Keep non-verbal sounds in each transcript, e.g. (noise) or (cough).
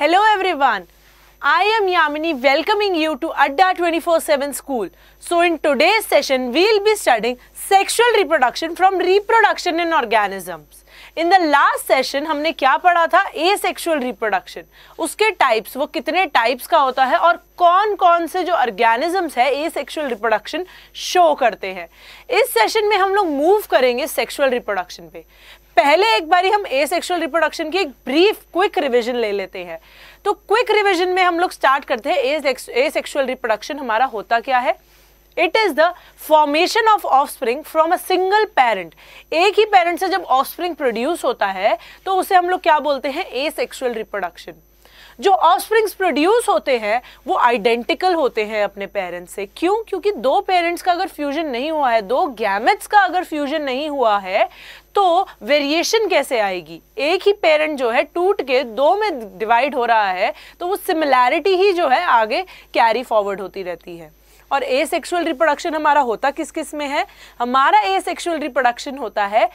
Hello everyone I am Yamini welcoming you to Adda 24/7 school so in today session we will be studying sexual reproduction from reproduction in organisms in the last session हमने क्या पढ़ा था asexual reproduction उसके types वो कितने types का होता है और कौन कौन से जो ऑर्गेनिजम्स है ए सेक्सुअल रिप्रोडक्शन शो करते हैं इस सेशन में हम लोग मूव करेंगे सेक्सुअल रिप्रोडक्शन पे पहले एक बारी हम ए सेक्शुअल रिप्रोडक्शन की एक ब्रीफ क्विक रिवीजन ले लेते हैं तो क्विक रिवीजन में हम लोग स्टार्ट करते हैं ए सेक्शुअल रिप्रोडक्शन हमारा होता क्या है it is the formation of offspring from a single parent एक ही पेरेंट से जब ऑफस्प्रिंग प्रोड्यूस होता है तो उसे हम लोग क्या बोलते हैं ए सेक्शुअल रिप्रोडक्शन जो ऑफस्प्रिंग्स प्रोड्यूस होते हैं वो आइडेंटिकल होते हैं अपने पेरेंट्स से क्यों क्योंकि दो पेरेंट्स का अगर फ्यूजन नहीं हुआ है दो गैमेट्स का अगर फ्यूजन नहीं हुआ है तो वेरिएशन कैसे आएगी एक ही पेरेंट जो है टूट के दो में डिवाइड हो रहा है तो वो सिमिलैरिटी ही जो है आगे कैरी फॉरवर्ड होती रहती है और ए सेक्सुअल रिप्रोडक्शन हमारा होता किस किस में है हमारा ए सेक्सुअल रिप्रोडक्शन होता है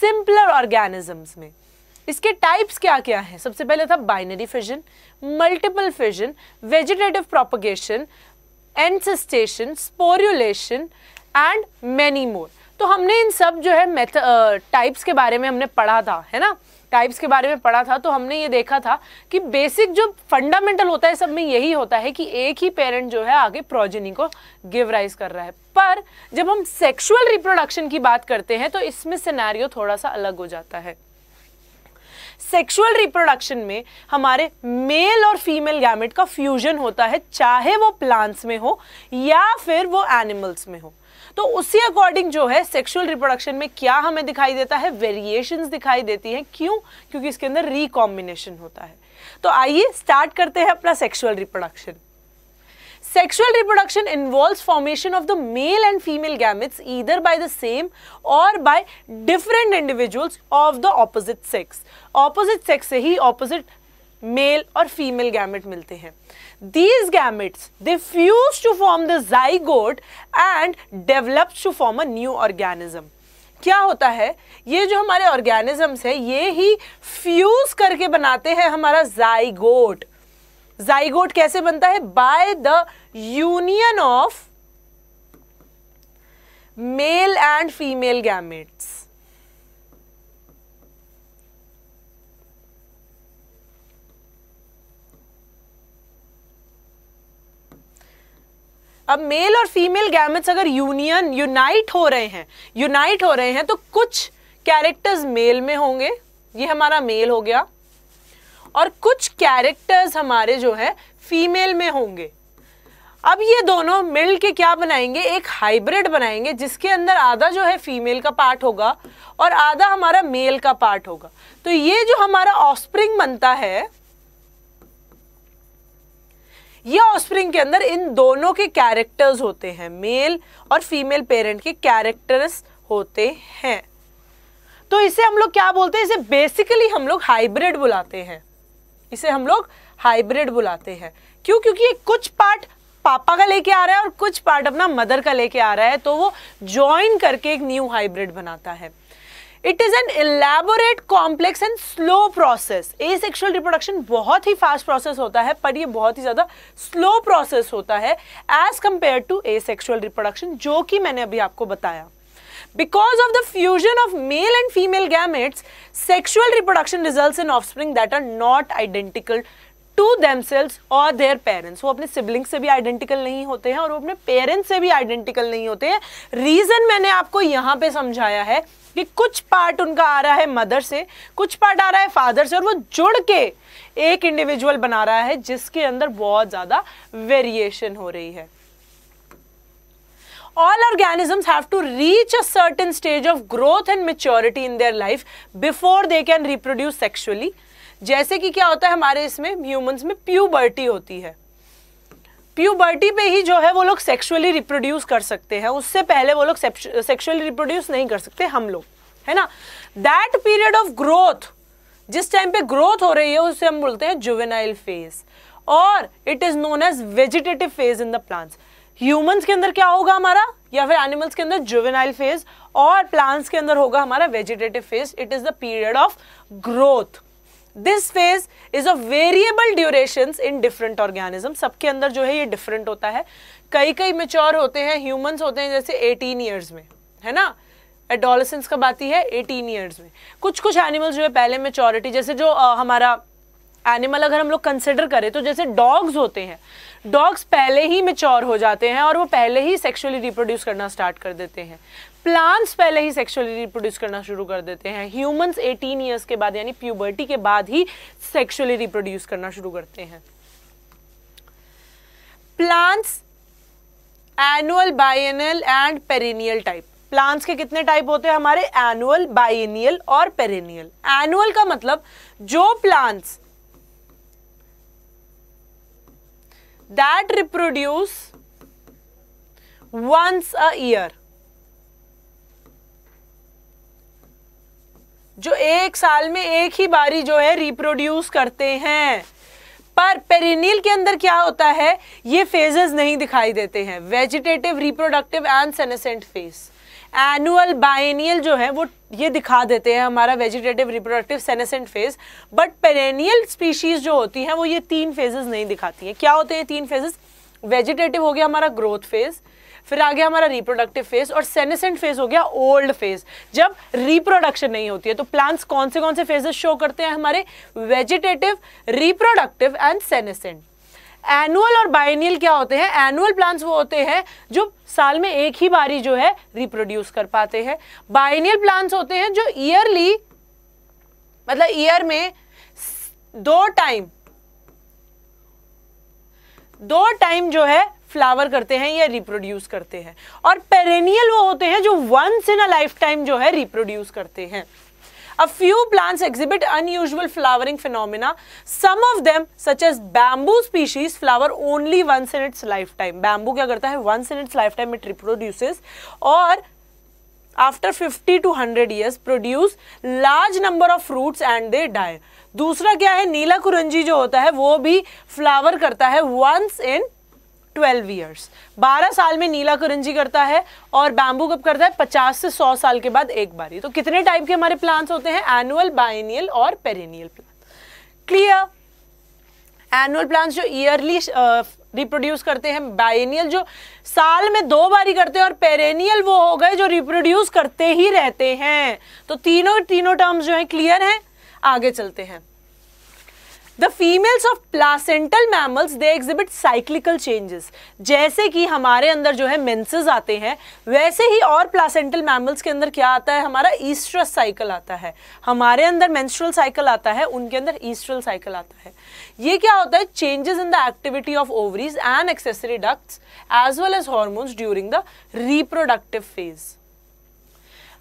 सिंपलर ऑर्गेनिजम्स में इसके टाइप्स क्या क्या हैं सबसे पहले था binary fission multiple fission vegetative propagation encystation sporulation and many more तो हमने इन सब जो है मेथ टाइप्स के बारे में हमने पढ़ा था है ना टाइप्स के बारे में पढ़ा था तो हमने ये देखा था कि बेसिक जो फंडामेंटल होता है सब में यही होता है कि एक ही पेरेंट जो है आगे प्रोजेनी को गिव राइज कर रहा है पर जब हम सेक्सुअल रिप्रोडक्शन की बात करते हैं तो इसमें सिनेरियो थोड़ा सा अलग हो जाता है सेक्सुअल रिप्रोडक्शन में हमारे मेल और फीमेल गैमेट का फ्यूजन होता है चाहे वो प्लांट्स में हो या फिर वो एनिमल्स में हो तो उसी अकॉर्डिंग जो है सेक्सुअल रिप्रोडक्शन में क्या हमें दिखाई देता है वेरिएशन दिखाई देती है क्यों क्योंकि इसके अंदर रिकॉम्बिनेशन होता है तो आइए स्टार्ट करते हैं अपना sexual reproduction sexual reproduction involve formation of the male and female gametes इधर बाय द सेम और by different individuals of the opposite sex opposite sex से ही ऑपोजिट मेल और फीमेल गैमिट मिलते हैं These gametes, they fuse to form the zygote and develops to form a new organism. क्या होता है ये जो हमारे ऑर्गेनिजम्स है ये ही फ्यूज करके बनाते हैं हमारा जाइगोट जाइगोट कैसे बनता है by the union of male and female gametes अब मेल और फीमेल गैमेट्स अगर यूनियन यूनाइट हो रहे हैं यूनाइट हो रहे हैं तो कुछ कैरेक्टर्स मेल में होंगे ये हमारा मेल हो गया और कुछ कैरेक्टर्स हमारे जो है फीमेल में होंगे अब ये दोनों मिल के क्या बनाएंगे एक हाइब्रिड बनाएंगे जिसके अंदर आधा जो है फीमेल का पार्ट होगा और आधा हमारा मेल का पार्ट होगा तो ये जो हमारा ऑस्प्रिंग बनता है ये ऑस्प्रिंग के अंदर इन दोनों के कैरेक्टर्स होते हैं मेल और फीमेल पेरेंट के कैरेक्टर्स होते हैं तो इसे हम लोग क्या बोलते हैं इसे बेसिकली हम लोग हाइब्रिड बुलाते हैं इसे हम लोग हाइब्रिड बुलाते हैं क्यों क्योंकि ये कुछ पार्ट पापा का लेके आ रहा है और कुछ पार्ट अपना मदर का लेके आ रहा है तो वो ज्वाइन करके एक न्यू हाइब्रिड बनाता है it is an elaborate complex and slow process asexual reproduction बहुत ही फास्ट प्रोसेस होता है पर ये बहुत ही ज़्यादा स्लो प्रोसेस होता है as compare to asexual reproduction जो कि मैंने अभी आपको बताया because of the fusion of male and female gametes sexual reproduction result in offspring that are not identical to themselves और देयर पेरेंट्स वो अपने सिबलिंग से भी आइडेंटिकल नहीं होते हैं और वो अपने पेरेंट्स से भी आइडेंटिकल नहीं होते हैं रीज़न मैंने आपको यहाँ पे समझाया है कि कुछ पार्ट उनका आ रहा है मदर से कुछ पार्ट आ रहा है फादर से और वो जुड़ के एक इंडिविजुअल बना रहा है जिसके अंदर बहुत ज़्यादा वेरिएशन हो रही है all organisms have to reach a certain stage of growth and maturity in their life before they can reproduce sexually जैसे कि क्या होता है हमारे इसमें ह्यूमंस में प्यूबर्टी होती है प्यूबर्टी पे ही जो है वो लोग सेक्सुअली रिप्रोड्यूस कर सकते हैं उससे पहले वो लोग सेक्सुअली रिप्रोड्यूस नहीं कर सकते हम लोग है ना दैट पीरियड ऑफ ग्रोथ जिस टाइम पे ग्रोथ हो रही है उसे हम बोलते हैं जुवेनाइल फेज और it is known as vegetative phase in the plants humans के अंदर क्या होगा हमारा या फिर एनिमल्स के अंदर जुवेनाइल फेज और प्लांट्स के अंदर होगा हमारा vegetative phase it is the period of growth this phase is a variable duration in different organism सबके अंदर जो है ये डिफरेंट होता है कई कई मेच्योर होते हैं ह्यूमन्स होते हैं जैसे एटीन ईयर्स में है ना एडोलसेंस कब आती है एटीन ईयर्स में कुछ कुछ एनिमल्स जो है पहले मेच्योरिटी जैसे जो आ, हमारा एनिमल अगर हम लोग कंसिडर करें तो जैसे डॉग्स होते हैं डॉग्स पहले ही मेच्योर हो जाते हैं और वो पहले ही सेक्सुअली रिप्रोड्यूस करना स्टार्ट कर देते हैं प्लांट्स पहले ही सेक्सुअली रिप्रोड्यूस करना शुरू कर देते हैं ह्यूमंस 18 ईयर्स के बाद यानी प्यूबर्टी के बाद ही सेक्सुअली रिप्रोड्यूस करना शुरू करते हैं plants annual biennial and perennial type plants के कितने टाइप होते हैं हमारे एनुअल बाइनियल और पेरेनियल एनुअल का मतलब जो plants that reproduce once a year जो एक साल में एक ही बारी जो है रिप्रोड्यूस करते हैं पर पेरिनियल के अंदर क्या होता है ये फेजेस नहीं दिखाई देते हैं vegetative reproductive and senescent phase annual biennial जो है वो ये दिखा देते हैं हमारा vegetative reproductive senescent phase but perennial species जो होती हैं वो ये तीन फेजेस नहीं दिखाती हैं क्या होते हैं तीन फेजेस वेजिटेटिव हो गया हमारा ग्रोथ फेज फिर आ गया हमारा रिप्रोडक्टिव फेज और सेनेसेंट फेज हो गया ओल्ड फेज जब रिप्रोडक्शन नहीं होती है तो प्लांट्स कौन से कौन से फेजेस शो करते हैं हमारे vegetative reproductive and senescent annual और बाइनियल क्या होते हैं एनुअल प्लांट्स वो होते हैं जो साल में एक ही बारी जो है रिप्रोड्यूस कर पाते हैं बाइनियल प्लांट्स होते हैं जो ईयरली मतलब ईयर में दो टाइम दो टाइम जो है फ्लावर करते हैं या रिप्रोड्यूस करते हैं और पेरेनियल वो होते हैं जो once in a life time जो है रिप्रोड्यूस करते हैं A few plants exhibit unusual flowering phenomena. Some of them, such as bamboo species, flower only once in its lifetime. Bamboo क्या करता है? Once in its lifetime it reproduces or after 50 to 100 years produce large number of fruits and they die. दूसरा क्या है नीला कुरंजी जो होता है वो भी flower करता है once in ट्वेल्व ईयर्स बारह साल में नीला करंजी करता है और बैम्बू कब करता है पचास से सौ साल के बाद एक बार ही तो कितने टाइप के हमारे प्लांट्स होते हैं एनुअल बाइनियल और perennial plant clear annual plants जो ईयरली रिप्रोड्यूस uh, करते हैं बाइनियल जो साल में दो बार ही करते हैं और पेरेनियल वो हो गए जो रिप्रोड्यूस करते ही रहते हैं तो तीनों तीनों टर्म्स जो है क्लियर हैं आगे चलते हैं the females of placental mammals they exhibit cyclical changes जैसे कि हमारे अंदर जो है मेंसेस आते हैं वैसे ही और प्लासेंटल मैमल्स के अंदर क्या आता है हमारा ईस्ट्रस साइकिल आता है हमारे अंदर मेंस्ट्रुअल साइकिल आता है उनके अंदर ईस्ट्रल साइकिल आता है ये क्या होता है changes in the activity of ovaries and accessory ducts as well as hormones during the reproductive phase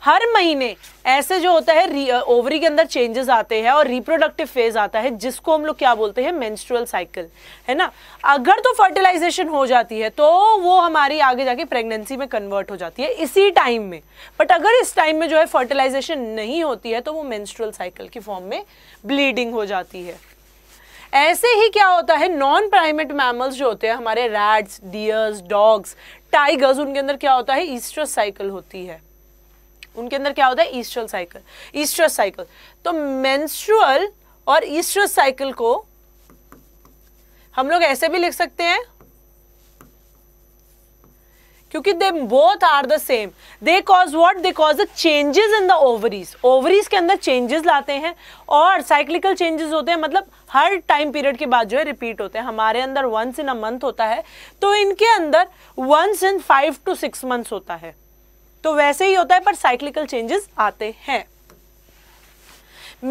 हर महीने ऐसे जो होता है ओवरी के अंदर चेंजेस आते हैं और रिप्रोडक्टिव फेज आता है जिसको हम लोग क्या बोलते हैं मेंस्ट्रुअल साइकिल है ना अगर तो फर्टिलाइजेशन हो जाती है तो वो हमारी आगे जाके प्रेगनेंसी में कन्वर्ट हो जाती है इसी टाइम में बट अगर इस टाइम में जो है फर्टिलाइजेशन नहीं होती है तो वो मेंस्ट्रुअल साइकिल की फॉर्म में ब्लीडिंग हो जाती है ऐसे ही क्या होता है नॉन प्राइमेट मैमल्स जो होते हैं हमारे रैट्स डियर्स डॉग्स टाइगर्स उनके अंदर क्या होता है ईस्ट्रस साइकिल होती है उनके अंदर क्या होता है ईस्ट्रल साइकिल ईस्ट्रस साइकिल तो मेंस्ट्रुअल और ईस्ट्रस साइकिल को हम लोग ऐसे भी लिख सकते हैं क्योंकि they both are the same they cause what they cause the changes in the ovaries ovaries के अंदर चेंजेस लाते हैं और साइक्लिकल चेंजेस होते हैं मतलब हर टाइम पीरियड के बाद जो है रिपीट होते हैं हमारे अंदर वंस इन अ मंथ होता है तो इनके अंदर once in five two six months होता है तो वैसे ही होता है पर साइक्लिकल चेंजेस आते हैं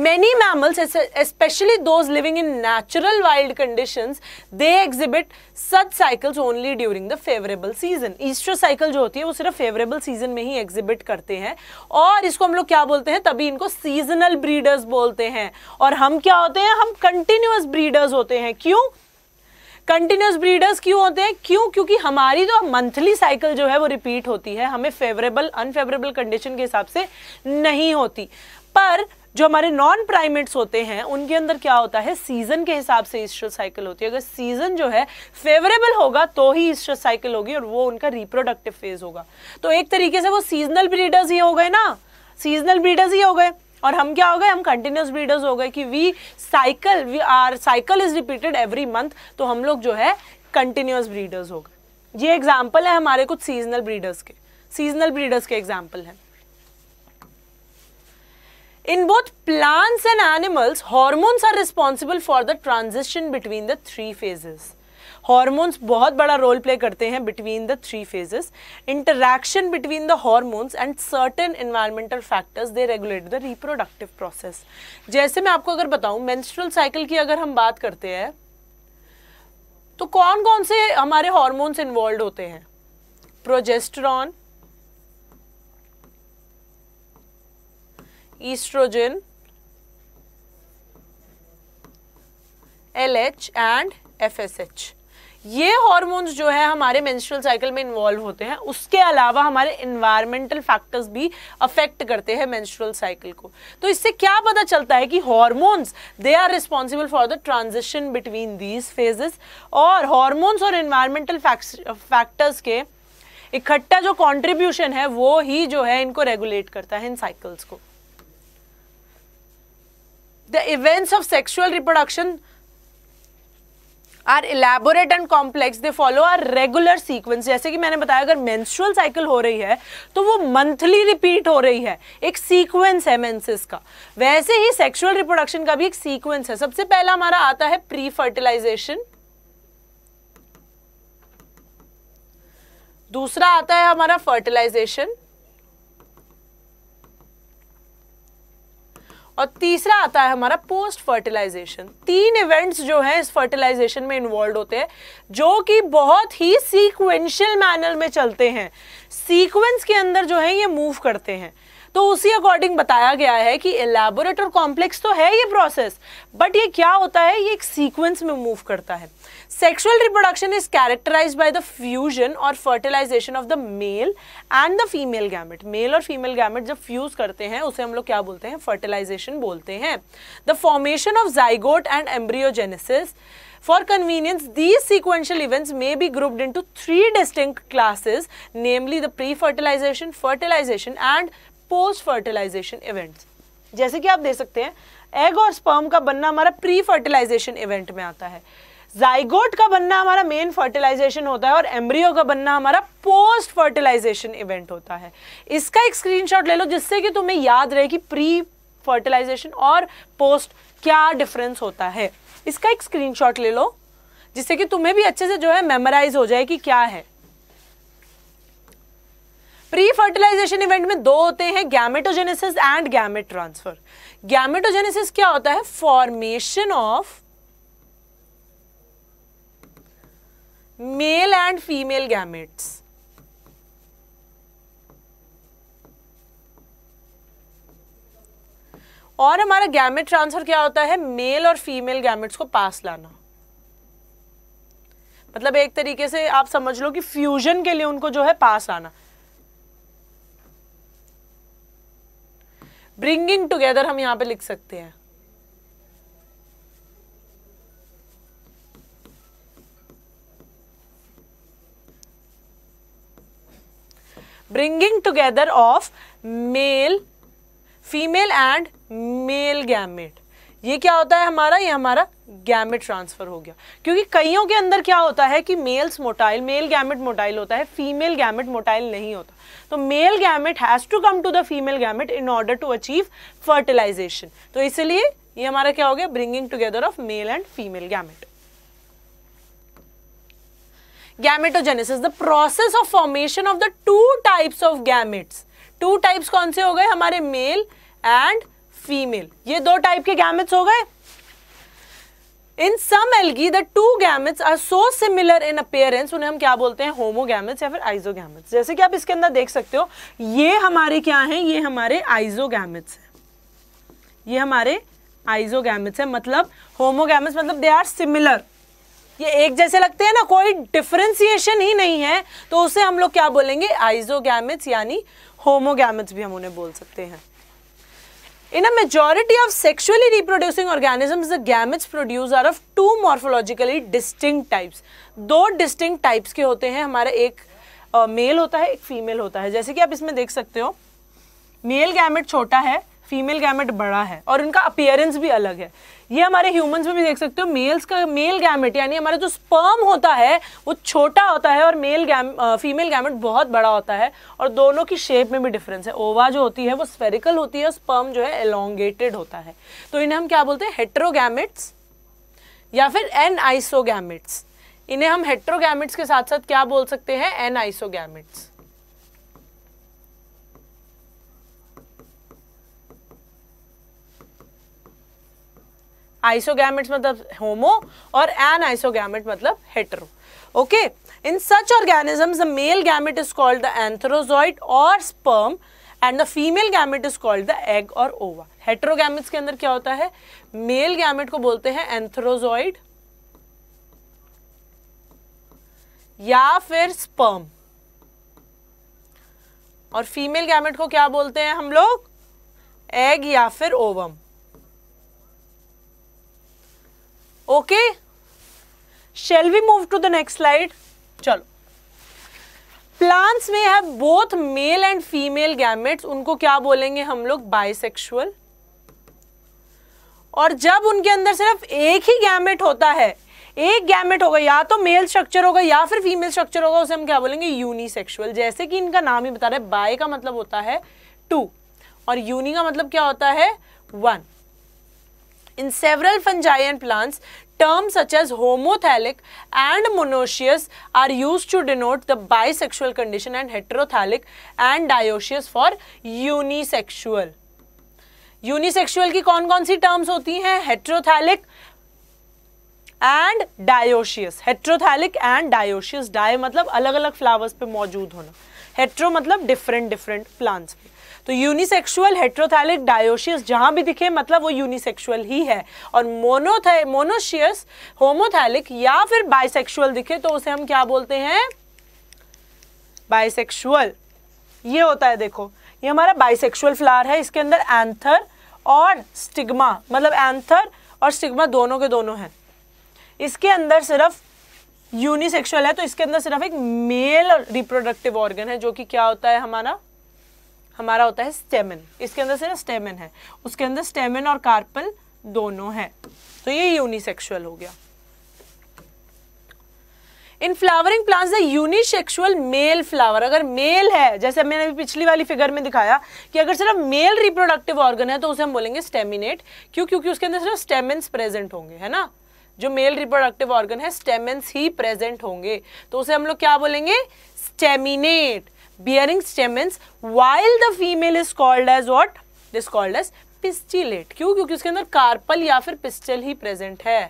many mammals especially those living in natural wild conditions they exhibit such cycles only during the favorable season oestrus cycle जो होती है वो सिर्फ फेवरेबल सीजन में ही एग्जिबिट करते हैं और इसको हम लोग क्या बोलते हैं तभी इनको सीजनल ब्रीडर्स बोलते हैं और हम क्या होते हैं हम कंटिन्यूस ब्रीडर्स होते हैं क्यों कंटिन्यूस ब्रीडर्स क्यों होते हैं क्यों क्योंकि हमारी जो मंथली साइकिल जो है वो रिपीट होती है हमें फेवरेबल अनफेवरेबल कंडीशन के हिसाब से नहीं होती पर जो हमारे नॉन प्राइमेट्स होते हैं उनके अंदर क्या होता है सीजन के हिसाब से ईस्टर साइकिल होती है अगर सीजन जो है फेवरेबल होगा तो ही ईस्टर साइकिल होगी और वो उनका रिप्रोडक्टिव फेज होगा तो एक तरीके से वो सीजनल ब्रीडर्स ही हो गए ना सीजनल ब्रीडर्स ही हो गए और हम क्या हो गए हम कंटिन्यूस ब्रीडर्स हो गए कि we cycle we are cycle is repeated every month तो हम लोग जो है कंटिन्यूस ब्रीडर्स हो गए ये एग्जाम्पल है हमारे कुछ सीजनल ब्रीडर्स के सीजनल ब्रीडर्स के एग्जाम्पल हैं in both plants and animals hormones are responsible for the transition between the three phases hormones बहुत बड़ा रोल प्ले करते हैं between the three phases interaction between the hormones and certain environmental factors they regulate the reproductive process जैसे मैं आपको अगर बताऊं menstrual cycle की अगर हम बात करते हैं तो कौन कौन से हमारे हॉर्मोन्स इन्वॉल्व होते हैं progesterone and F S H ये हॉर्मोन्स जो है हमारे मेंस्ट्रुअल साइकिल में इन्वॉल्व होते हैं उसके अलावा हमारे इन्वायरमेंटल फैक्टर्स भी अफेक्ट करते हैं मेंस्ट्रुअल साइकिल को तो इससे क्या पता चलता है कि hormones they are responsible for the transition between these phases और हॉर्मोन्स और इन्वायरमेंटल फैक्टर्स के इकट्ठा जो कॉन्ट्रीब्यूशन है वो ही जो है इनको रेगुलेट करता है इन साइकिल्स को the events of sexual reproduction are elaborate and complex they follow are regular sequence जैसे कि मैंने बताया अगर मेंस्ट्रुअल साइकिल हो रही है तो वो मंथली रिपीट हो रही है एक सीक्वेंस है मेंसेस का वैसे ही सेक्सुअल रिप्रोडक्शन का भी एक सीक्वेंस है सबसे पहला हमारा आता है प्री फर्टिलाइजेशन दूसरा आता है हमारा फर्टिलाइजेशन और तीसरा आता है हमारा पोस्ट फर्टिलाइजेशन तीन इवेंट्स जो है इस फर्टिलाइजेशन में इन्वॉल्व होते हैं जो कि बहुत ही सीक्वेंशियल मैनर में चलते हैं सीक्वेंस के अंदर जो है ये मूव करते हैं तो उसी अकॉर्डिंग बताया गया है कि एलेबोरेट और कॉम्प्लेक्स तो है ये प्रोसेस बट ये क्या होता है ये एक सीक्वेंस में मूव करता है sexual reproduction is characterize by the fusion और fertilization of the male and the female gamete male और फीमेल गैमेट जब फ्यूज करते हैं उसे हम लोग क्या बोलते हैं फर्टिलाइजेशन बोलते हैं the formation of zygote and embryogenesis For convenience, these sequential events may be grouped into three distinct classes, namely the pre-fertilization, fertilization and post fertilization event जैसे कि आप देख सकते हैं एग और स्पर्म का बनना हमारा प्री फर्टिलाइजेशन इवेंट में आता है जाइगोट का बनना हमारा मेन फर्टिलाइजेशन होता है और एम्ब्रियो का बनना हमारा पोस्ट फर्टिलाइजेशन इवेंट होता है इसका एक स्क्रीनशॉट ले लो जिससे कि तुम्हें याद रहे कि प्री फर्टिलाइजेशन और पोस्ट क्या डिफरेंस होता है इसका एक स्क्रीनशॉट ले लो जिससे कि तुम्हें भी अच्छे से जो है मेमोराइज हो जाए कि क्या है प्री फर्टिलाइजेशन इवेंट में दो होते हैं gametogenesis and gamete transfer gametogenesis क्या होता है formation of male and female gametes और हमारा गैमेट ट्रांसफर क्या होता है मेल और फीमेल गैमेट्स को पास लाना मतलब एक तरीके से आप समझ लो कि फ्यूजन के लिए उनको जो है पास आना ब्रिंगिंग टुगेदर हम यहां पे लिख सकते हैं bringing together of male female and male gamete ये क्या होता है हमारा ये हमारा गैमेट ट्रांसफर हो गया क्योंकि कईयों के अंदर क्या होता है कि males motile male gamete motile होता है फीमेल गैमेट मोटाइल नहीं होता तो male gamete has to come to the female gamete in order to achieve fertilization तो इसलिए ये हमारा क्या हो गया bringing together of male and female gamete gametogenesis the process of formation of the two types of gametes two types कौन से हो गए हमारे मेल एंड फीमेल ये दो टाइप के गैमेट्स हो गए in some algae the two gametes are so similar in appearance उन्हें हम क्या बोलते हैं होमोगैमेट्स या फिर आइजोगैमेट्स जैसे कि आप इसके अंदर देख सकते हो ये हमारे क्या हैं ये हमारे आइजोगैमेट्स हैं ये हमारे आइजोगैमेट्स हैं मतलब होमोगैमेट्स मतलब दे आर सिमिलर ये एक जैसे लगते हैं ना कोई डिफ्रेंसिएशन ही नहीं है तो उसे हम लोग क्या बोलेंगे आइजोगैमेट्स यानी होमोगैमेट्स भी हम उन्हें बोल सकते हैं In a majority of sexually reproducing organisms, the gametes produced are of two morphologically distinct types. दो distinct types के होते हैं हमारे एक male होता है एक female होता है जैसे कि आप इसमें देख सकते हो male gamete छोटा है female gamete बड़ा है और इनका appearance भी अलग है ये हमारे ह्यूमंस में भी देख सकते हो मेल्स का मेल गैमेट यानी हमारा जो स्पर्म होता है वो छोटा होता है और मेल गैम फीमेल गैमेट बहुत बड़ा होता है और दोनों की शेप में भी डिफरेंस है ओवा जो होती है वो स्पेरिकल होती है और स्पर्म जो है एलोंगेटेड होता है तो इन्हें हम क्या बोलते हैं हेट्रोगैमिट्स या फिर एन आइसोगैमिट्स इन्हें हम हेट्रोगैमिट्स के साथ साथ क्या बोल सकते हैं एन आइसोगैमिट्स आइसोगैमेट मतलब होमो और एन आइसोगैमेट मतलब hetero okay in such organisms the male gamete is called the antherozoid और sperm and the female gamete is called the egg और ओवा हेट्रोगैमिट्स के अंदर क्या होता है मेल गैमेट को बोलते हैं एंथ्रोजॉइड या फिर स्पर्म और फीमेल गैमेट को क्या बोलते हैं हम लोग एग या फिर ovum okay shall we move to the next slide चलो प्लांट्स में है both male and female gametes उनको क्या बोलेंगे हम लोग बाइसेक्सुअल और जब उनके अंदर सिर्फ एक ही गैमेट होता है एक गैमेट होगा या तो मेल स्ट्रक्चर होगा या फिर फीमेल स्ट्रक्चर होगा उसे हम क्या बोलेंगे यूनिसेक्सुअल जैसे कि इनका नाम ही बता रहे बाय का मतलब होता है टू और यूनि का मतलब क्या होता है one In several fungi and plants, terms such as homothalic and monoecious are used to denote the bisexual condition and heterothalic and dioecious for unisexual. Unisexual की कौन कौन सी टर्म्स होती हैं heterothallic and dioecious heterothallic and dioecious di मतलब अलग अलग flowers पे मौजूद होना हेट्रो मतलब डिफरेंट डिफरेंट प्लांट्स तो यूनिसेक्सुअल हेट्रोथैलिक डायोशियस जहाँ भी दिखे मतलब वो यूनिसेक्सुअल ही है और मोनोथे मोनोशियस होमोथैलिक या फिर बाइसेक्सुअल दिखे तो उसे हम क्या बोलते हैं बाइसेक्सुअल ये होता है देखो ये हमारा बाइसेक्सुअल फ्लावर है इसके अंदर एंथर और स्टिग्मा मतलब एंथर और स्टिग्मा दोनों के दोनों हैं इसके अंदर सिर्फ यूनिसेक्सुअल है तो इसके अंदर सिर्फ एक मेल रिप्रोडक्टिव ऑर्गन है जो कि क्या होता है हमारा हमारा होता है स्टेमिन इसके अंदर सिर्फ स्टेमिन है उसके अंदर स्टेमिन और कार्पल दोनों है तो ये यूनिसेक्सुअल हो गया in flowering plants unisexual male flower अगर मेल है जैसे मैंने अभी पिछली वाली फिगर में दिखाया कि अगर सिर्फ मेल रिप्रोडक्टिव ऑर्गन है तो उसे हम बोलेंगे स्टेमिनेट क्यों क्योंकि उसके अंदर सिर्फ स्टेमिन्स प्रेजेंट होंगे है ना जो मेल रिप्रोडक्टिव ऑर्गन है स्टेमिन्स ही प्रेजेंट होंगे तो उसे हम लोग क्या बोलेंगे staminate bearing stamens while the female is called as what? It is called as pistillate क्यों क्योंकि उसके अंदर कार्पल या फिर पिस्टल ही प्रेजेंट है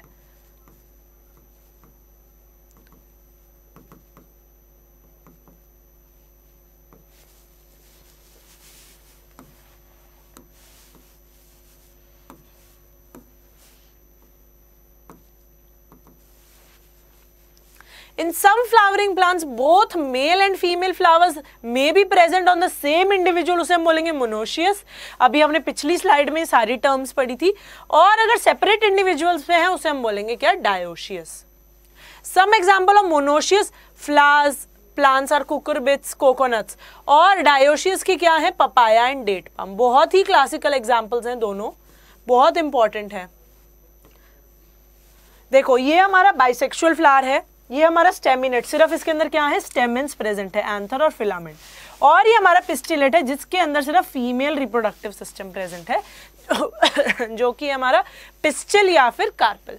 in some flowering plants both male and female flowers may be present on the same individual उसे हम बोलेंगे मोनोशियस अभी हमने पिछली स्लाइड में सारी टर्म्स पढ़ी थी और अगर सेपरेट इंडिविजुअल्स में है उसे हम बोलेंगे क्या dioecious some example of monoecious flowers plants are cucurbits coconuts और डायोशियस की क्या है पपाया एंड डेट पम बहुत ही क्लासिकल एग्जाम्पल्स हैं दोनों बहुत इंपॉर्टेंट है देखो ये हमारा बाइसेक्सुअल फ्लावर है ये हमारा स्टेमिनेट सिर्फ इसके अंदर क्या है स्टेमिन्स प्रेजेंट है एंथर और फिलामेंट और ये हमारा पिस्टिलेट है जिसके अंदर सिर्फ फीमेल रिप्रोडक्टिव सिस्टम प्रेजेंट है (laughs) जो कि हमारा पिस्टिल या फिर carpel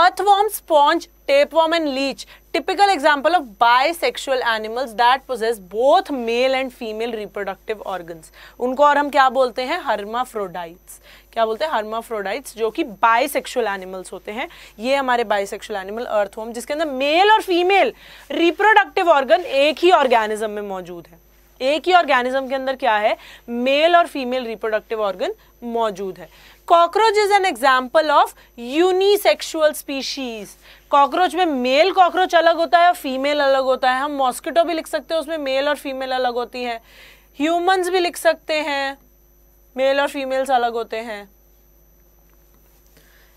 earthworm sponge tapeworm and leech typical example of bisexual animals that possess both male and female reproductive organs उनको और हम क्या बोलते हैं hermaphrodites क्या बोलते हैं hermaphrodites जो कि bisexual animals होते हैं ये हमारे bisexual animal earthworm जिसके अंदर मेल और फीमेल रिप्रोडक्टिव ऑर्गन एक ही ऑर्गेनिज्म में मौजूद है एक ही ऑर्गेनिज्म के अंदर क्या है मेल और फीमेल रिप्रोडक्टिव ऑर्गन मौजूद है cockroach is an example of unisexual species cockroach में मेल कॉकरोच अलग होता है और फीमेल अलग होता है हम मॉस्किटो भी लिख सकते हैं उसमें मेल और फीमेल अलग होती है ह्यूमंस भी लिख सकते हैं मेल और फीमेल्स अलग होते हैं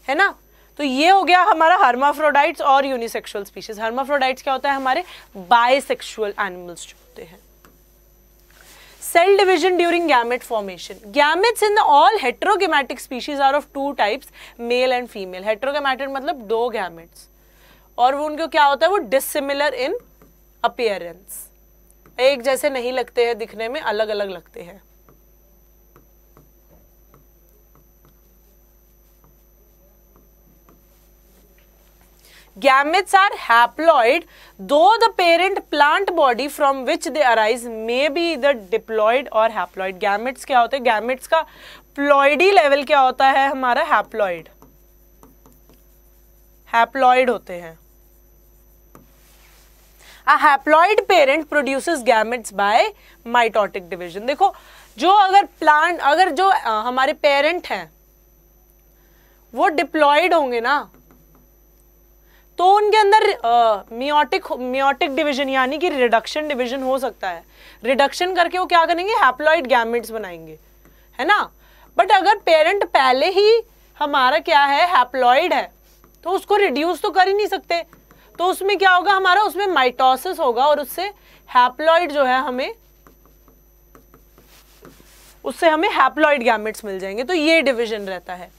है ना तो ये हो गया हमारा हर्माफ्रोडाइट्स और यूनिसेक्सुअल स्पीशीज हर्माफ्रोडाइट्स क्या होता है हमारे बायसेक्सुअल एनिमल्स जो होते हैं cell division during gamete formation. Gametes in all heterogamatic species are of two types, male and female. Heterogamated मतलब दो gametes. और वो उनको क्या होता है वो dissimilar in appearance. एक जैसे नहीं लगते हैं दिखने में अलग अलग लगते हैं gametes are haploid though the parent plant body from which they arise may be either diploid or haploid gametes क्या होते हैं gametes का प्लॉइडी लेवल क्या होता है हमारा हैप्लॉइड हैप्लॉइड होते हैं a haploid parent produces gametes by mitotic division देखो जो अगर प्लांट अगर जो आ, हमारे पेरेंट हैं वो डिप्लॉयड होंगे ना तो उनके अंदर मियोटिक मियोटिक डिवीजन यानी कि रिडक्शन डिवीजन हो सकता है रिडक्शन करके वो क्या करेंगे हैप्लॉइड गैमेट्स बनाएंगे है ना बट अगर पेरेंट पहले ही हमारा क्या है हैप्लॉइड है तो उसको रिड्यूस तो कर ही नहीं सकते तो उसमें क्या होगा हमारा उसमें माइटोसिस होगा और उससे हैप्लॉइड जो है हमें उससे हमें हैप्लॉइड गैमेट्स मिल जाएंगे तो ये डिवीजन रहता है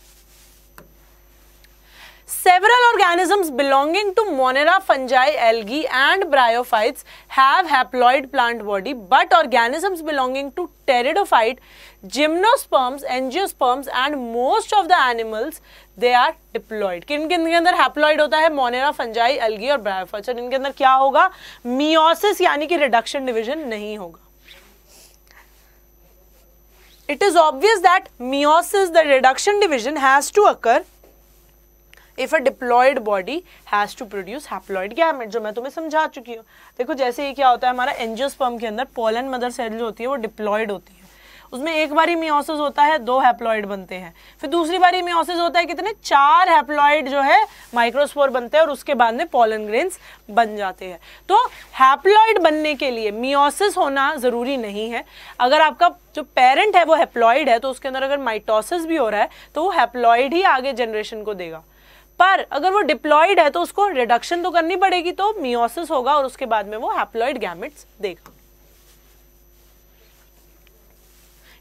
Several organisms belonging to Monera fungi, algae and bryophytes have haploid plant body but organisms belonging to pteridophyte, gymnosperms, angiosperms and most of the animals they are diploid kin kin ke andar haploid hota hai monera fungi algae aur bryophytes aur inke andar kya hoga meiosis yani ki reduction division nahi hoga it is obvious that meiosis the reduction division has to occur if a diploid body has to produce haploid gamete जो मैं तुम्हें समझा चुकी हूँ देखो जैसे ये क्या होता है हमारा एनजियोस्पर्म के अंदर पोलन मदर सेल जो होती है वो डिप्लॉयड होती है उसमें एक बारी मियोसिस होता है दो हैप्लॉयड बनते हैं फिर दूसरी बारी मियोसिस होता है कितने चार हैप्लॉयड जो है माइक्रोस्पोर बनते हैं और उसके बाद में पोलन ग्रेन्स बन जाते हैं तो हैप्लॉयड बनने के लिए मियोसिस होना ज़रूरी नहीं है अगर आपका जो पेरेंट है वो हैप्लॉयड है तो उसके अंदर अगर माइटोसिस भी हो रहा है तो वो हैप्लॉयड ही आगे जनरेशन को देगा पर अगर वो डिप्लॉयड है तो उसको रिडक्शन तो करनी पड़ेगी तो मियोसिस होगा और उसके बाद में वो हैप्लॉइड गैमेट्स देगा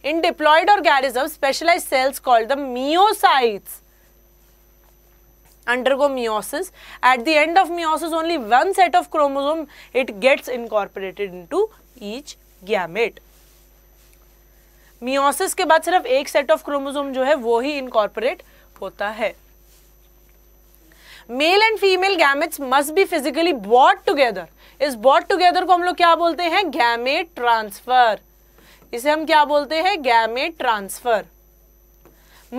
in diploid organism specialised cells called the meiocytes undergo meiosis at the end of meiosis only one set of chromosome it gets incorporated into each gamete meiosis के बाद सिर्फ एक set of chromosome जो है वो ही incorporate होता है male and female gametes must be physically brought together इस बॉट टूगेदर को हम लोग क्या बोलते हैं गैमेट ट्रांसफर इसे हम क्या बोलते हैं gamete transfer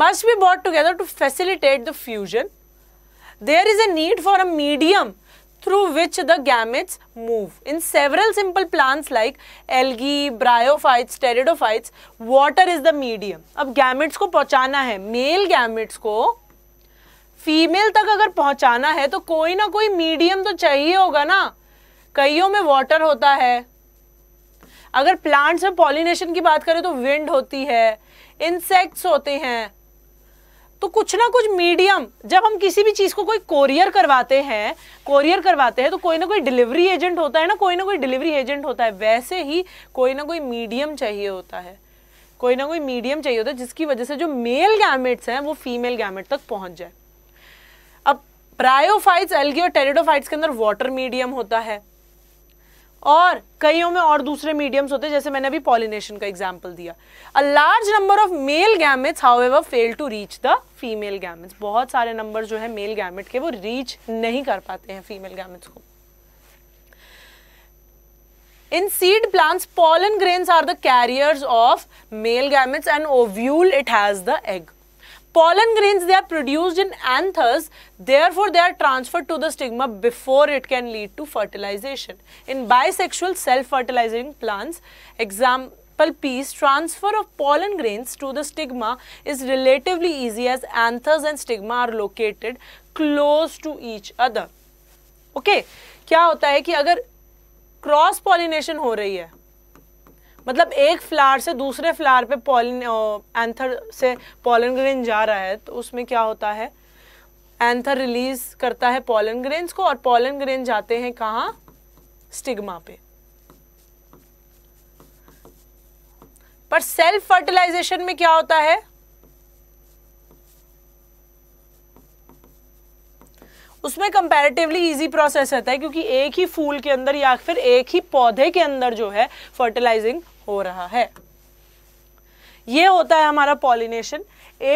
must be brought together to facilitate the fusion there is a need for a medium through which the gametes move in several simple plants like algae bryophytes pteridophytes water is the medium अब गैमेट्स को पहुंचाना है male gametes को female तक अगर पहुंचाना है तो कोई ना कोई मीडियम तो चाहिए होगा ना कईयों में वाटर होता है अगर प्लांट्स में पॉलिनेशन की बात करें तो विंड होती है इंसेक्ट्स होते हैं तो कुछ ना कुछ मीडियम जब हम किसी भी चीज़ को कोई कोरियर करवाते हैं कोरियर करवाते हैं तो कोई ना कोई डिलीवरी एजेंट होता है ना कोई ना कोई डिलीवरी एजेंट होता है वैसे ही कोई ना कोई मीडियम चाहिए होता है कोई ना कोई मीडियम चाहिए होता है जिसकी वजह से जो मेल गैमेट्स हैं वो फीमेल गैमेट तक पहुंच जाए प्रायोफाइट्स एल्गी और टेरिडोफाइट्स के अंदर वाटर मीडियम होता है और कईयों में और दूसरे मीडियम्स होते हैं जैसे मैंने अभी पॉलिनेशन का एग्जाम्पल दिया a large number of male gametes however fail to reach the female gametes बहुत सारे नंबर जो है मेल गैमेट के वो रीच नहीं कर पाते हैं फीमेल गैमेट्स को in seed plants pollen grains are the carriers of male gametes and ovule it has the egg pollen grains they are produced in anthers therefore they are transferred to the stigma before it can lead to fertilization in bisexual self fertilizing plants example piece transfer of pollen grains to the stigma is relatively easy as anthers and stigma are located close to each other okay kya hota hai ki agar cross pollination हो रही है मतलब एक flower से दूसरे flower पे pollen anther से pollen grain जा रहा है तो उसमें क्या होता है एंथर रिलीज करता है पॉलन ग्रेन्स को और पॉलन ग्रेन जाते हैं कहाँ स्टिग्मा पे पर सेल्फ फर्टिलाइजेशन में क्या होता है उसमें कंपैरेटिवली इजी प्रोसेस रहता है क्योंकि एक ही फूल के अंदर या फिर एक ही पौधे के अंदर जो है फर्टिलाइजिंग हो रहा है ये होता है हमारा पॉलिनेशन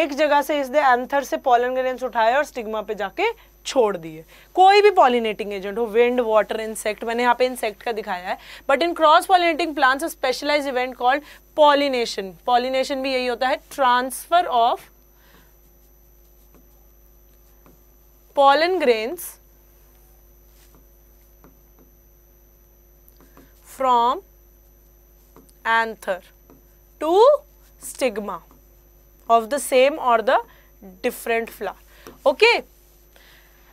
एक जगह से इसने एंथर से पॉलन ग्रेन उठाया और स्टिग्मा पे जाके छोड़ दिए कोई भी पॉलिनेटिंग एजेंट हो विंड वाटर इंसेक्ट मैंने यहाँ पे इंसेक्ट का दिखाया है but in cross pollinating plants specialised event called pollination pollination भी यही होता है transfer of pollen grain from anther to stigma of the same or the different flower okay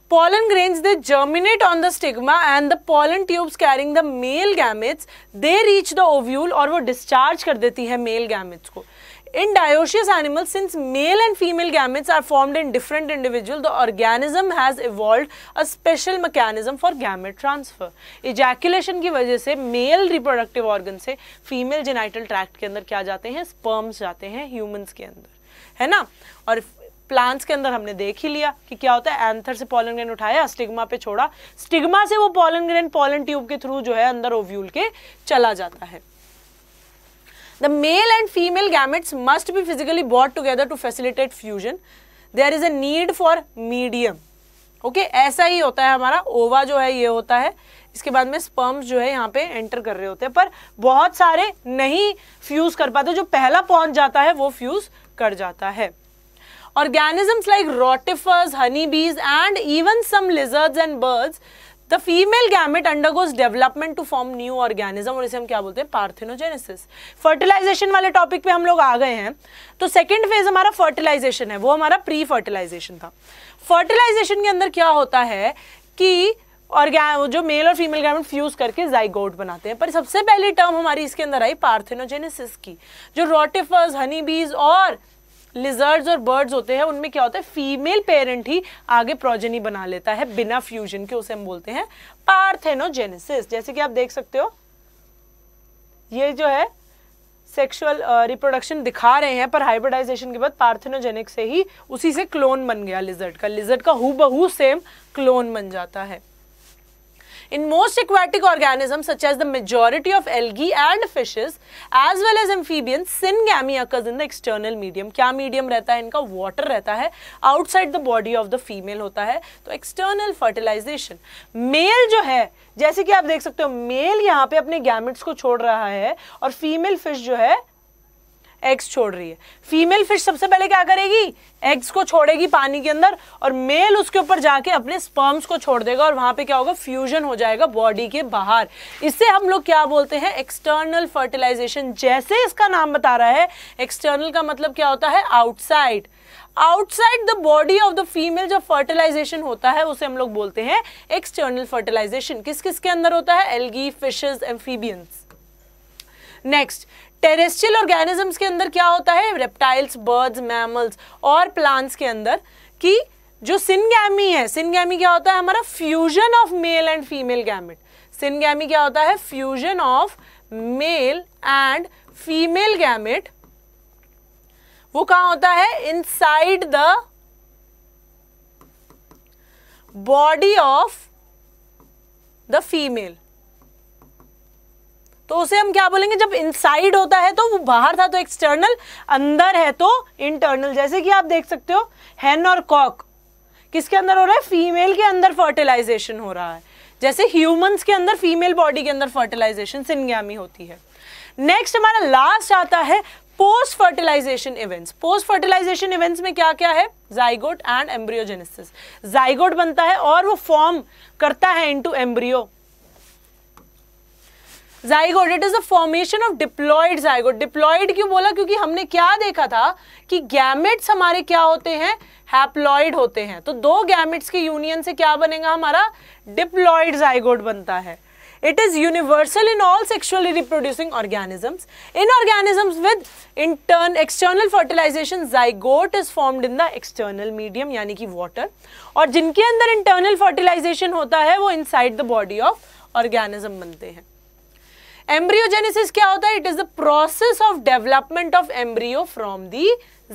pollen grains they germinate on the stigma and the pollen tubes carrying the male gametes they reach the ovule और wo discharge kar deti hai male gametes ko In dioecious animals, since male and female gametes are formed in different individuals, the organism has evolved a special mechanism for gamete transfer. Ejaculation की वजह से male reproductive organ से female genital tract के अंदर क्या जाते हैं sperms जाते हैं humans के अंदर है ना और प्लांट्स के अंदर हमने देख ही लिया कि क्या होता है एंथर से पॉलन ग्रेन उठाया स्टिग्मा पे छोड़ा स्टिग्मा से वो पॉलन ग्रेन पॉलन ट्यूब के थ्रू जो है अंदर ओव्यूल के चला जाता है the male and female gametes must be physically brought together to facilitate fusion there is a need for medium okay ऐसा ही होता है हमारा ओवा जो है ये होता है इसके बाद में स्पर्म्स जो है यहाँ पे एंटर कर रहे होते हैं पर बहुत सारे नहीं फ्यूज कर पाते जो पहला पहुंच जाता है वो फ्यूज कर जाता है organisms like rotifers honey bees and even some lizards and birds the female gamete undergoes development to form new organism और इसे हम क्या बोलते हैं पार्थेनोजेनेसिस फर्टिलाइजेशन वाले टॉपिक पे हम लोग आ गए हैं तो सेकेंड फेज हमारा फर्टिलाइजेशन है वो हमारा प्री फर्टिलाइजेशन था फर्टिलाइजेशन के अंदर क्या होता है कि और जो मेल और फीमेल गैमेट फ्यूज करके जाइगोट बनाते हैं पर सबसे पहली टर्म हमारी इसके अंदर आई पार्थेनोजेनेसिस की जो रोटिफर्स हनी बीज और लिजर्ड्स और बर्ड्स होते हैं उनमें क्या होता है फीमेल पेरेंट ही आगे प्रोजेनी बना लेता है बिना फ्यूजन के उसे हम बोलते हैं पार्थेनोजेनेसिस जैसे कि आप देख सकते हो ये जो है सेक्सुअल रिप्रोडक्शन दिखा रहे हैं पर हाइब्रिडाइजेशन के बाद पार्थेनोजेनिक से ही उसी से क्लोन बन गया लिजर्ट का लिजर्ट का हु सेम क्लोन बन जाता है In most aquatic organisms such as the majority of algae and fishes as well as amphibians, syngamy occurs in the external medium. kya medium rehta hai inka water rehta hai outside the body of the female hota hai to external fertilization. Male jo hai jaise ki aap dekh sakte ho male yahan pe apne gametes ko chhod raha hai aur female fish jo hai eggs छोड़ रही है female fish सबसे पहले क्या करेगी eggs को छोड़ेगी पानी के अंदर और मेल उसके ऊपर जाके अपने स्पर्म्स को छोड़ देगा और वहां पे क्या होगा फ्यूजन हो जाएगा बॉडी के बाहर इससे हम लोग क्या बोलते हैं एक्सटर्नल फर्टिलाइजेशन जैसे इसका नाम बता रहा है एक्सटर्नल का मतलब क्या होता है outside outside the body of the female जब फर्टिलाइजेशन होता है उसे हम लोग बोलते हैं एक्सटर्नल फर्टिलाइजेशन किस किसके अंदर होता है algae fishes amphibians next terrestrial organisms के अंदर क्या होता है रेप्टाइल्स बर्ड्स मैमल्स और प्लांट्स के अंदर कि जो सिनगैमी है सिनगैमी क्या होता है हमारा fusion of male and female gamete syngamy क्या होता है fusion of male and female gamete वो कहा होता है inside the body of the female तो उसे हम क्या बोलेंगे जब इनसाइड होता है तो वो बाहर था तो एक्सटर्नल अंदर है तो इंटरनल जैसे कि आप देख सकते हो हैन और कॉक किसके अंदर हो रहा है फीमेल के अंदर फर्टिलाइजेशन हो रहा है जैसे ह्यूमंस के अंदर फीमेल बॉडी के अंदर फर्टिलाइजेशन सिंगी होती है नेक्स्ट हमारा लास्ट आता है post fertilisation events post fertilisation events में क्या क्या है जाइगोट एंड एम्ब्रियोजेनेसिस जाइगोट बनता है और वो फॉर्म करता है into embryo zygote it is the formation of diploid zygote diploid क्यों बोला क्योंकि हमने क्या देखा था कि गैमेट्स हमारे क्या होते हैं हैप्लॉइड होते हैं तो दो गैमेट्स के यूनियन से क्या बनेगा हमारा डिप्लॉइड जाइगोड बनता है it is universal in all sexually reproducing organisms in organisms with internal external fertilisation zygote is formed in the external medium यानी कि वाटर और जिनके अंदर इंटरनल फर्टिलाइजेशन होता है वो inside the body of organism बनते हैं एम्ब्रियोजेनेसिस क्या होता है it is the process of development of embryo from the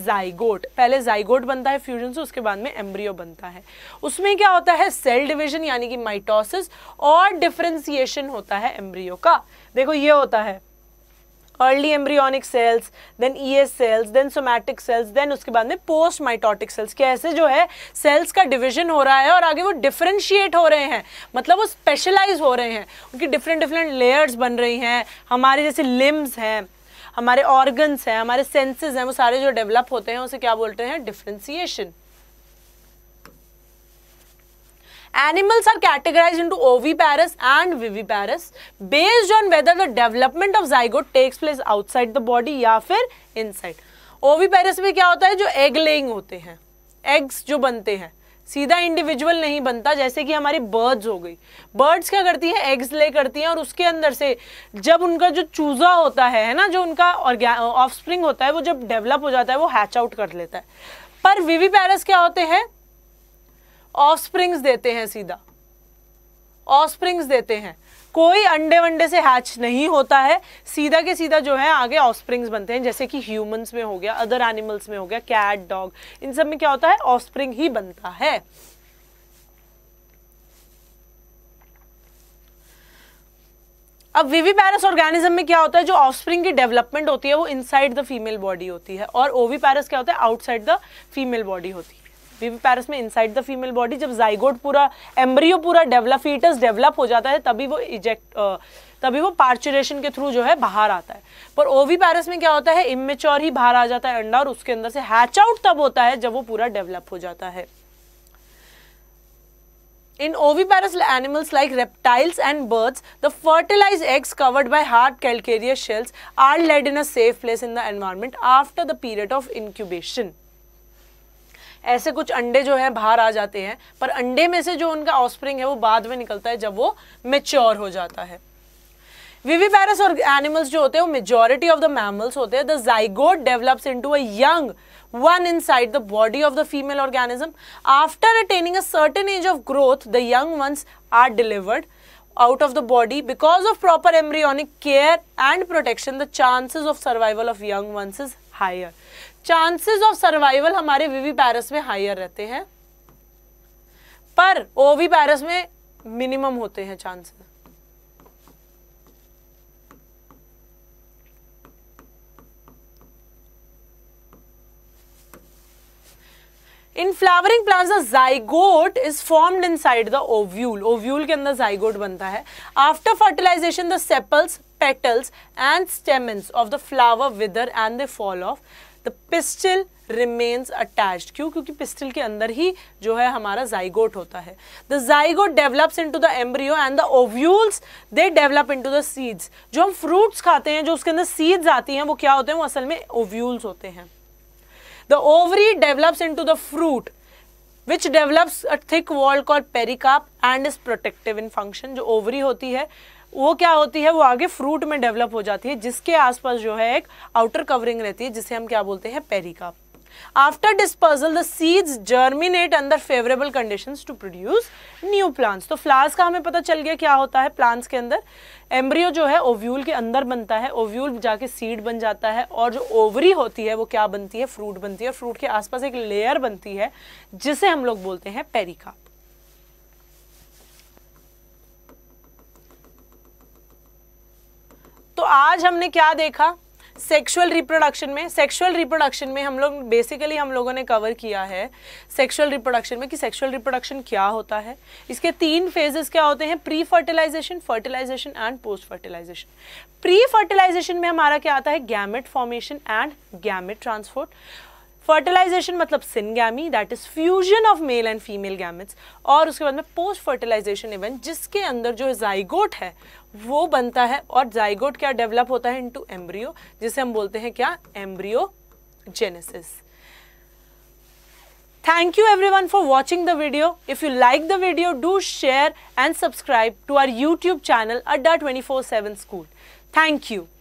zygote पहले जाइगोट बनता है फ्यूजन से उसके बाद में एम्ब्रियो बनता है उसमें क्या होता है सेल डिवीजन यानी कि माइटोसिस और डिफ्रेंसिएशन होता है एम्ब्रियो का देखो ये होता है अर्ली एम्ब्रियोनिक सेल्स देन ई cells then somatic cells then उसके बाद में पोस्ट माइटोटिक सेल्स के ऐसे जो है सेल्स का डिविजन हो रहा है और आगे वो डिफ्रेंशिएट हो रहे हैं मतलब वो स्पेशलाइज हो रहे हैं उनकी डिफरेंट डिफरेंट लेयर्स बन रही हैं हमारे जैसे लिम्स हैं हमारे ऑर्गन्स हैं हमारे सेंसेस हैं वो सारे जो डेवलप होते हैं उसे क्या बोलते हैं differentiation Animals are categorized into oviparous and viviparous based on whether the development of zygote takes place outside the body या फिर inside. Oviparous में क्या होता है जो एग laying होते हैं एग्स जो बनते हैं सीधा इंडिविजुअल नहीं बनता जैसे कि हमारी बर्ड्स हो गई बर्ड्स क्या करती हैं एग्स ले करती हैं और उसके अंदर से जब उनका जो चूजा होता है है ना जो उनका ऑफ स्प्रिंग होता है वो जब डेवलप हो जाता है वो हैच आउट कर लेता है पर वीवी पैरस क्या होते हैं ऑफस्प्रिंग्स देते हैं सीधा ऑफस्प्रिंग्स देते हैं कोई अंडे वंडे से हैच नहीं होता है सीधा के सीधा जो है आगे ऑफस्प्रिंग्स बनते हैं जैसे कि ह्यूमंस में हो गया अदर एनिमल्स में हो गया कैट डॉग इन सब में क्या होता है ऑफस्प्रिंग ही बनता है अब पैरस ऑर्गेनिज्म में क्या होता है जो ऑफस्प्रिंग की डेवलपमेंट होती है वो इनसाइड द फीमेल बॉडी होती है और ओवीपैरस क्या होता है आउटसाइड द फीमेल बॉडी होती है बेबी पैरस में इनसाइड द फीमेल बॉडी जब जाइगोट पूरा एम्ब्रियो पूरा डेवलप फीटस डेवलप हो जाता है तभी वो इजेक्ट तभी वो पार्चुरेशन के थ्रू जो है बाहर आता है पर ओवी पैरस में क्या होता है इमेच्योर ही बाहर आ जाता है अंडा और उसके अंदर से हैच आउट तब होता है जब वो पूरा डेवलप हो जाता है in oviparous animals like reptiles and birds the fertilised eggs covered by hard calcareous shells are laid in a safe place in the environment after the period of incubation ऐसे कुछ अंडे जो है बाहर आ जाते हैं पर अंडे में से जो उनका ऑस्प्रिंग है वो बाद में निकलता है जब वो मेच्योर हो जाता है विविपैरस और एनिमल्स जो होते हैं वो मेजोरिटी ऑफ द मैमल्स होते हैं the zygote develops into young one inside the body of the female organism after attaining a certain age of growth the young ones are delivered out of the body because of proper embryonic care and protection the chances of survival of young ones is higher chances of survival हमारे वीवी पैरस में higher रहते हैं पर ओवी पैरस में minimum होते हैं chances in flowering plants the zygote is formed inside the ovule ovule के अंदर जाइगोट बनता है after fertilisation the sepals petals and stamens of the flower wither and the fall of the pistil remains attached क्यों क्योंकि pistil के अंदर ही जो है हमारा जाइगोट होता है the zygote develops into the embryo and the ovules they develop into the seeds जो हम फ्रूट्स खाते हैं जो उसके अंदर सीड्स आती हैं वो क्या होते हैं वो असल में ओव्यूल्स होते हैं the ovary develops into the fruit which develops a thick wall call pericarp and is protective in function जो ओवरी होती है वो क्या होती है वो आगे फ्रूट में डेवलप हो जाती है जिसके आसपास जो है एक आउटर कवरिंग रहती है जिसे हम क्या बोलते हैं pericarp after disposal the seeds germinate under favourable conditions to produce new plants तो फ्लावर्स का हमें पता चल गया क्या होता है प्लांट्स के अंदर एम्ब्रियो जो है ओव्यूल के अंदर बनता है ओव्यूल जाके सीड बन जाता है और जो ओवरी होती है वो क्या बनती है फ्रूट बनती है फ्रूट के आसपास एक लेयर बनती है जिसे हम लोग बोलते हैं पेरिका तो आज हमने क्या देखा सेक्सुअल रिप्रोडक्शन में सेक्सुअल रिप्रोडक्शन में हम लोग बेसिकली हम लोगों ने कवर किया है सेक्सुअल रिप्रोडक्शन में कि सेक्सुअल रिप्रोडक्शन क्या होता है इसके तीन फेजेस क्या होते हैं pre fertilisation fertilisation and post fertilisation pre fertilisation में हमारा क्या आता है gamete formation and gamete transport fertilisation मतलब syngamy that is fusion of male and female gametes और उसके बाद में पोस्ट फर्टिलाइजेशन इवेंट जिसके अंदर जो जाइगोट है वो बनता है और जाइगोट क्या डेवलप होता है इनटू एम्ब्रियो जिसे हम बोलते हैं क्या embryogenesis thank you everyone for watching the video if you like the video do share and subscribe to our YouTube channel Adda twenty four seven school thank you